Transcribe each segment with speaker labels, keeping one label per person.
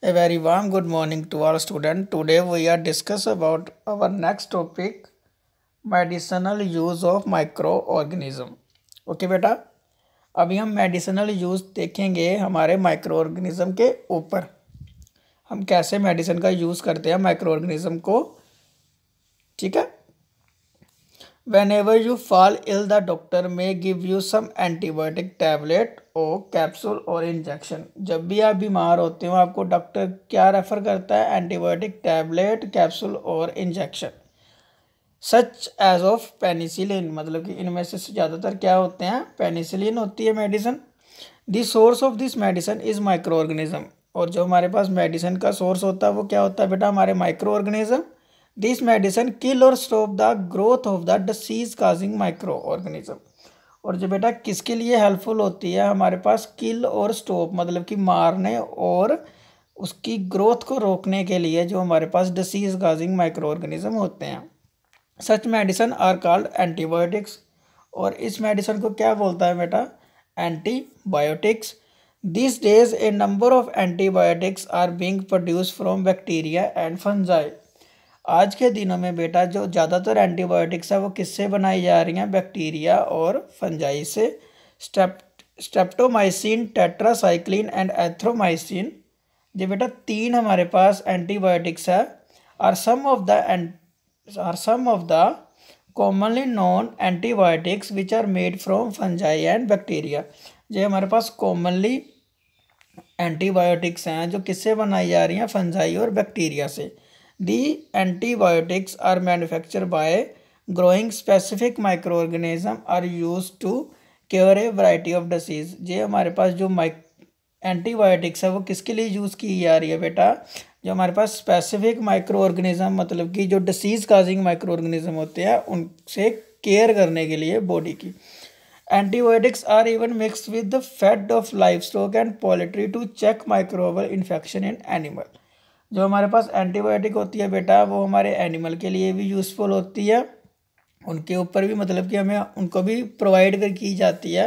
Speaker 1: A very warm good morning to all students. Today we are discuss about our next topic medicinal use of microorganism. Okay बेटा अभी हम medicinal use देखेंगे हमारे micro organism के ऊपर हम कैसे मेडिसिन का यूज़ करते हैं माइक्रो ऑर्गेनिज़म को ठीक है ever you fall ill the doctor may give you some antibiotic tablet or capsule और इंजेक्शन जब भी आप बीमार होते हो आपको डॉक्टर क्या रेफ़र करता है एंटीबायोटिक टैबलेट कैप्सूल और injection such as of penicillin मतलब कि इनमें से ज़्यादातर क्या होते हैं पेनिसिलिन होती है medicine the source of this medicine is microorganism और जो हमारे पास मेडिसन का सोर्स होता है वो क्या होता है बेटा हमारे microorganism this medicine kill और stop the growth of the disease causing microorganism और जो बेटा किसके लिए हेल्पफुल होती है हमारे पास किल और स्टॉप मतलब कि मारने और उसकी ग्रोथ को रोकने के लिए जो हमारे पास डिसीज काजिंग माइक्रो ऑर्गेनिज्म होते हैं such medicine are called antibiotics और इस मेडिसन को क्या बोलता है बेटा antibiotics this days a number of antibiotics are being produce from bacteria and fungi आज के दिनों में बेटा जो ज़्यादातर एंटीबायोटिक्स है वो किससे बनाई जा रही हैं बैक्टीरिया और फंजाई से step streptomycin tetracycline and erythromycin ये बेटा तीन हमारे पास एंटीबायोटिक्स है are some of the are some of the commonly known antibiotics which are made from fungi and bacteria ये हमारे पास कॉमनली एंटीबायोटिक्स हैं जो किससे बनाई जा रही हैं फंजाई और बैक्टीरिया से The antibiotics are manufactured by growing specific microorganism are used to cure a variety of disease. ये हमारे पास जो माइक एंटीबायोटिक्स है वो किसके लिए यूज़ की जा रही है बेटा जो हमारे पास स्पेसिफिक माइक्रो ऑर्गेनिज्म मतलब कि जो डिसीज़ काजिंग माइक्रो ऑर्गेनिज्म होते हैं उनसे केयर करने के लिए बॉडी की antibiotics are even mix with the fat of life stock and poultry to check microbial infection in animal जो हमारे पास एंटीबायोटिक होती है बेटा वो हमारे एनिमल के लिए भी यूज़फुल होती है उनके ऊपर भी मतलब कि हमें उनको भी प्रोवाइड कर की जाती है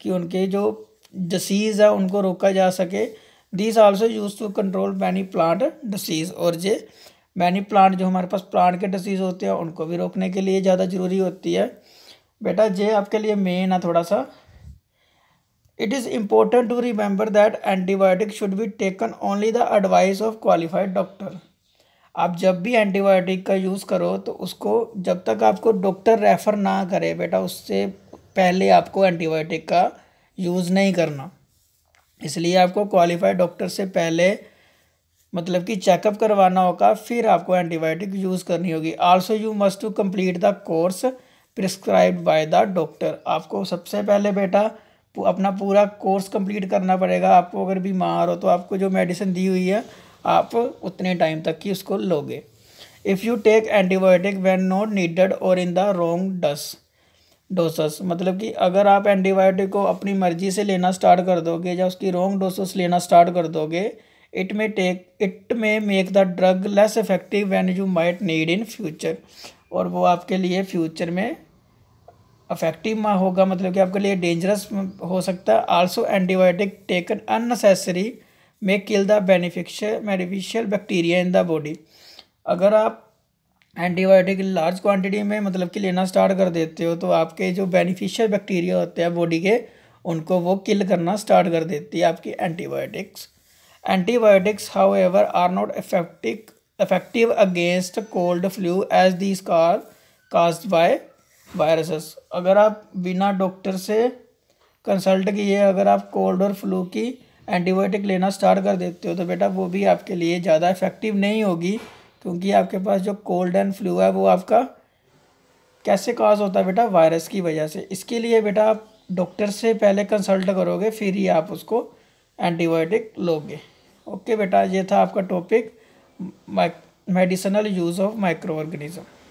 Speaker 1: कि उनके जो डिसीज़ है उनको रोका जा सके this also use to control many plant disease और जे मैनी प्लांट जो हमारे पास प्लांट के डिसीज़ होते हैं उनको भी रोकने के लिए ज़्यादा ज़रूरी होती है बेटा जे आपके लिए मेन है थोड़ा सा It is important to remember that antibiotic should be taken only the advice of qualified doctor. आप जब भी एंटीबायोटिक का यूज़ करो तो उसको जब तक आपको डॉक्टर रेफ़र ना करे बेटा उससे पहले आपको एंटीबायोटिक का यूज़ नहीं करना इसलिए आपको क्वालिफाइड डॉक्टर से पहले मतलब कि चेकअप करवाना होगा फिर आपको एंटीबायोटिक यूज़ करनी होगी also you must to complete the course prescribe by the doctor आपको सबसे पहले बेटा अपना पूरा कोर्स कंप्लीट करना पड़ेगा आपको अगर बीमार हो तो आपको जो मेडिसिन दी हुई है आप उतने टाइम तक ही उसको लोगे if you take antibiotic when not needed और in the wrong does doses मतलब कि अगर आप एंटीबायोटिक को अपनी मर्जी से लेना स्टार्ट कर दोगे या उसकी रोंग डोसेस लेना स्टार्ट कर दोगे it may take it may make the drug less effective when you might need in future और वो आपके लिए फ्यूचर में अफेक्टिव माँ होगा मतलब कि आपके लिए डेंजरस हो सकता है also antibiotic taken unnecessary may kill the beneficial beneficial bacteria in the body अगर आप एंटीबायोटिक लार्ज क्वांटिटी में मतलब कि लेना स्टार्ट कर देते हो तो आपके जो बेनिफिशियल बैक्टीरिया होते हैं बॉडी के उनको वो किल करना स्टार्ट कर देती है आपकी antibiotics antibiotics however are not effective effective against cold flu as this car caused by viruses अगर आप बिना डॉक्टर से कंसल्ट किए अगर आप कोल्ड और फ्लू की एंटीबायोटिक लेना स्टार्ट कर देते हो तो बेटा वो भी आपके लिए ज़्यादा इफेक्टिव नहीं होगी क्योंकि आपके पास जो कोल्ड एंड फ्लू है वो आपका कैसे काज होता है बेटा वायरस की वजह से इसके लिए बेटा आप डॉक्टर से पहले कंसल्ट करोगे फिर ही आप उसको एंटीबायोटिक लोगे ओके बेटा ये था आपका topic medicinal use of micro organism